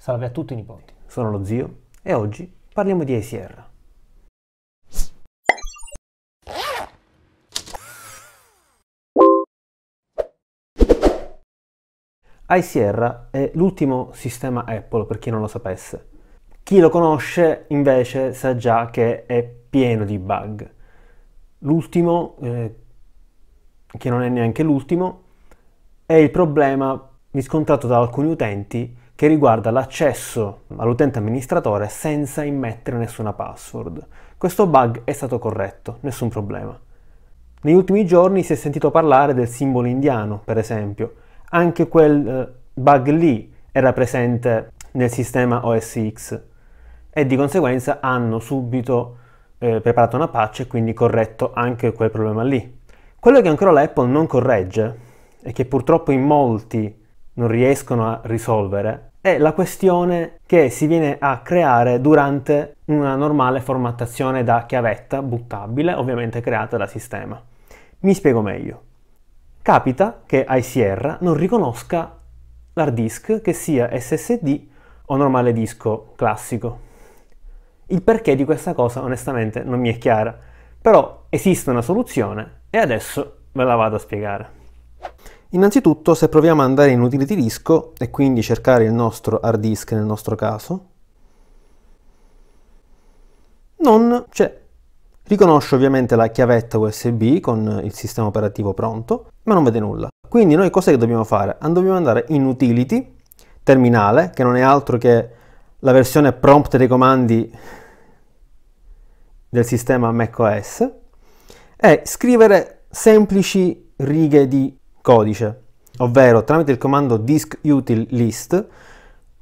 Salve a tutti i nipoti. Sono lo zio e oggi parliamo di ACR. ICR è l'ultimo sistema Apple per chi non lo sapesse. Chi lo conosce invece sa già che è pieno di bug. L'ultimo, eh, che non è neanche l'ultimo, è il problema riscontrato da alcuni utenti che riguarda l'accesso all'utente amministratore senza immettere nessuna password. Questo bug è stato corretto, nessun problema. Negli ultimi giorni si è sentito parlare del simbolo indiano, per esempio. Anche quel eh, bug lì era presente nel sistema OS X e di conseguenza hanno subito eh, preparato una patch e quindi corretto anche quel problema lì. Quello che ancora l'Apple non corregge e che purtroppo in molti non riescono a risolvere è la questione che si viene a creare durante una normale formattazione da chiavetta buttabile, ovviamente creata da sistema. Mi spiego meglio. Capita che ICR non riconosca l'hard disk che sia SSD o normale disco classico. Il perché di questa cosa onestamente non mi è chiara, però esiste una soluzione e adesso ve la vado a spiegare. Innanzitutto se proviamo ad andare in utility disco e quindi cercare il nostro hard disk nel nostro caso, non c'è. Riconosce ovviamente la chiavetta USB con il sistema operativo pronto, ma non vede nulla. Quindi noi cosa dobbiamo fare? Dobbiamo andare in utility, terminale, che non è altro che la versione prompt dei comandi del sistema macOS, e scrivere semplici righe di codice, ovvero tramite il comando list,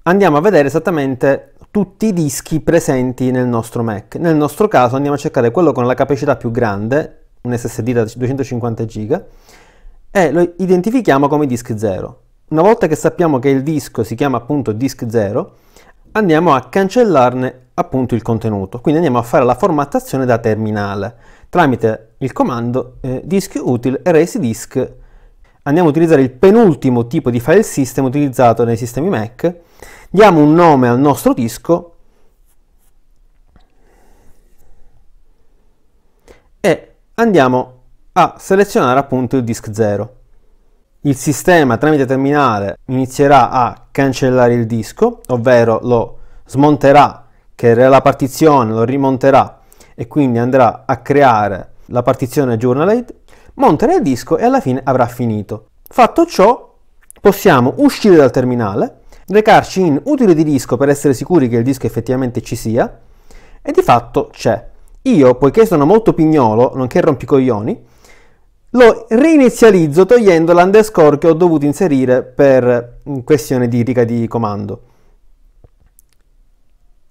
andiamo a vedere esattamente tutti i dischi presenti nel nostro Mac. Nel nostro caso andiamo a cercare quello con la capacità più grande, un SSD da 250 GB, e lo identifichiamo come disk 0. Una volta che sappiamo che il disco si chiama appunto disk 0, andiamo a cancellarne appunto il contenuto. Quindi andiamo a fare la formattazione da terminale tramite il comando eh, disk util erase disk andiamo a utilizzare il penultimo tipo di file system utilizzato nei sistemi Mac, diamo un nome al nostro disco e andiamo a selezionare appunto il disk 0. Il sistema tramite terminale inizierà a cancellare il disco, ovvero lo smonterà, creerà la partizione, lo rimonterà e quindi andrà a creare la partizione journal montano il disco e alla fine avrà finito. Fatto ciò, possiamo uscire dal terminale, recarci in utile di disco per essere sicuri che il disco effettivamente ci sia, e di fatto c'è. Io, poiché sono molto pignolo, nonché rompicoglioni, lo reinizializzo togliendo l'underscore che ho dovuto inserire per mm, questione di riga di comando.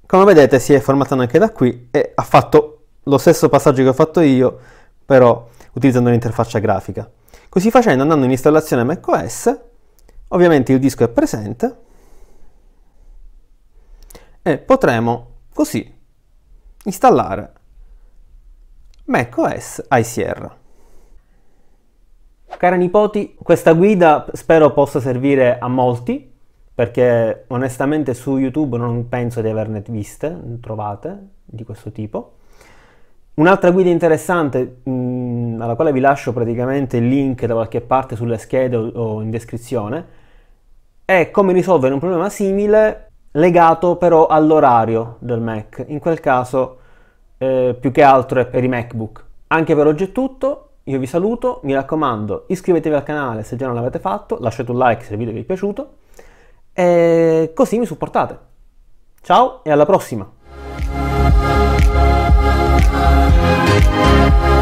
Come vedete si è formattato anche da qui e ha fatto lo stesso passaggio che ho fatto io, però utilizzando un'interfaccia grafica. Così facendo, andando in installazione macOS, ovviamente il disco è presente e potremo così installare macOS ICR. Cari nipoti, questa guida spero possa servire a molti, perché onestamente su YouTube non penso di averne viste, trovate, di questo tipo. Un'altra guida interessante mh, mm, alla quale vi lascio praticamente il link da qualche parte sulle schede o, o in descrizione è come risolvere un problema simile legato però all'orario del Mac. In quel caso eh, più che altro è per i MacBook. Anche per oggi è tutto, io vi saluto, mi raccomando iscrivetevi al canale se già non l'avete fatto, lasciate un like se il video vi è piaciuto e così mi supportate. Ciao e alla prossima! you.